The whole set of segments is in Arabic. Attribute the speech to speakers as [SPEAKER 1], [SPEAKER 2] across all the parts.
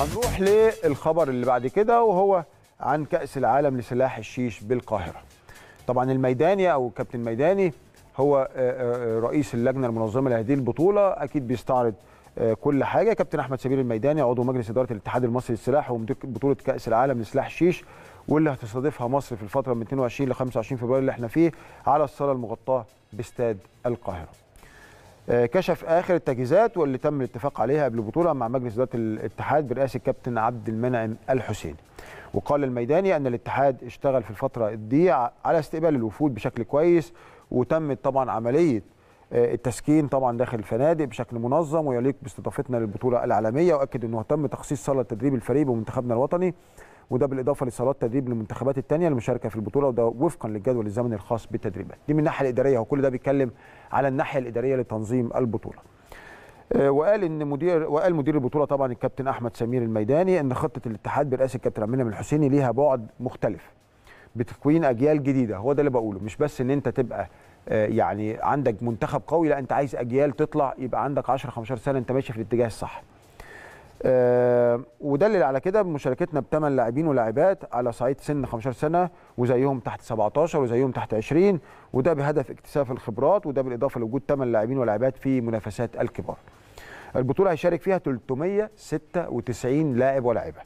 [SPEAKER 1] هنروح للخبر اللي بعد كده وهو عن كأس العالم لسلاح الشيش بالقاهرة طبعا الميداني أو كابتن ميداني هو آه، آه، آه، رئيس اللجنة المنظمة لهذه البطولة أكيد بيستعرض كل حاجة كابتن أحمد سبيل الميداني عضو مجلس إدارة الاتحاد المصري للسلاح ومدير بطولة كأس العالم لسلاح الشيش واللي هتستضيفها مصر في الفترة من 22 ل 25 فبراير اللي احنا فيه على الصالة المغطاة باستاد القاهرة آه، كشف اخر التجهيزات واللي تم الاتفاق عليها قبل البطوله مع مجلس اداره الاتحاد برئاسه الكابتن عبد المنعم الحسيني وقال الميداني ان الاتحاد اشتغل في الفتره دي على استقبال الوفود بشكل كويس وتمت طبعا عمليه آه، التسكين طبعا داخل الفنادق بشكل منظم ويليق باستضافتنا للبطوله العالميه واكد انه تم تخصيص صاله تدريب الفريق بمنتخبنا الوطني وده بالاضافه لصالات تدريب للمنتخبات الثانيه المشاركه في البطوله وده وفقا للجدول الزمني الخاص بالتدريبات دي من الناحيه الاداريه وكل ده بيتكلم على الناحيه الاداريه لتنظيم البطوله آه، وقال ان مدير وقال مدير البطوله طبعا الكابتن احمد سمير الميداني ان خطه الاتحاد برئاسه الكابتن عبد المنعم الحسيني ليها بعد مختلف بتكوين اجيال جديده هو ده اللي بقوله مش بس ان انت تبقى آه، يعني عندك منتخب قوي لا انت عايز اجيال تطلع يبقى عندك 10 15 سنه انت ماشي في الاتجاه الصح آه، ودلل على كده بمشاركتنا بثمان لاعبين ولاعبات على صعيد سن 15 سنه وزيهم تحت 17 وزيهم تحت 20 وده بهدف اكتساف الخبرات وده بالاضافه لوجود ثمان لاعبين ولاعبات في منافسات الكبار. البطوله هيشارك فيها 396 لاعب ولاعبه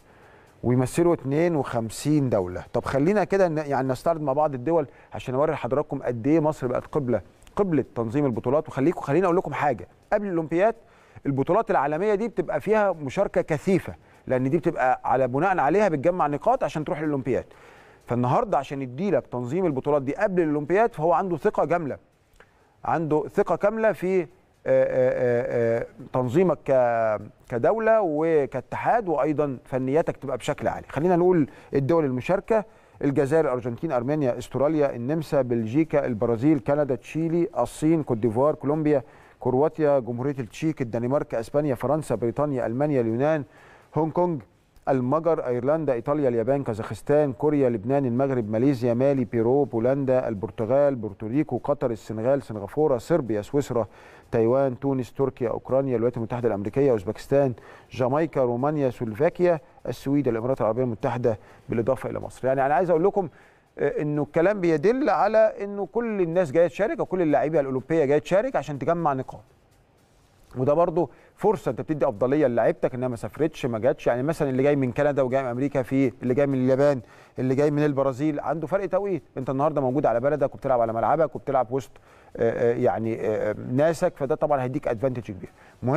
[SPEAKER 1] ويمثلوا 52 دوله. طب خلينا كده يعني نستعرض مع بعض الدول عشان اوري لحضراتكم قد ايه مصر بقت قبله قبله تنظيم البطولات وخليكم خليني اقول لكم حاجه قبل الاولمبياد البطولات العالميه دي بتبقى فيها مشاركه كثيفه لان دي بتبقى على بناء عليها بتجمع نقاط عشان تروح الاولمبياد فالنهارده عشان يدي لك تنظيم البطولات دي قبل الاولمبياد فهو عنده ثقه جامله عنده ثقه كامله في آه، آه، آه، تنظيمك كدوله وكاتحاد وايضا فنياتك تبقى بشكل عالي خلينا نقول الدول المشاركه الجزائر الارجنتين ارمينيا استراليا النمسا بلجيكا البرازيل كندا تشيلي الصين كوت ديفوار كولومبيا كرواتيا جمهوريه التشيك الدنمارك اسبانيا فرنسا بريطانيا المانيا اليونان هونج كونج المجر ايرلندا ايطاليا اليابان كازاخستان كوريا لبنان المغرب ماليزيا مالي بيرو بولندا البرتغال بورتوريكو قطر السنغال سنغافوره صربيا سويسرا تايوان تونس تركيا اوكرانيا الولايات المتحده الامريكيه اوزبكستان جامايكا رومانيا سلوفاكيا السويد الامارات العربيه المتحده بالاضافه الى مصر يعني انا عايز اقول لكم آه، انه الكلام بيدل على انه كل الناس جايه تشارك او كل اللعيبه الاولمبيه جايه تشارك عشان تجمع نقاط وده برضه فرصه انت بتدي افضليه للاعيبتك انها ما سافرتش ما جاتش يعني مثلا اللي جاي من كندا وجاي من امريكا في اللي جاي من اليابان اللي جاي من البرازيل عنده فرق توقيت انت النهارده موجود على بلدك وبتلعب على ملعبك وبتلعب وسط آه، آه، يعني ناسك فده طبعا هيديك ادفانتج كبير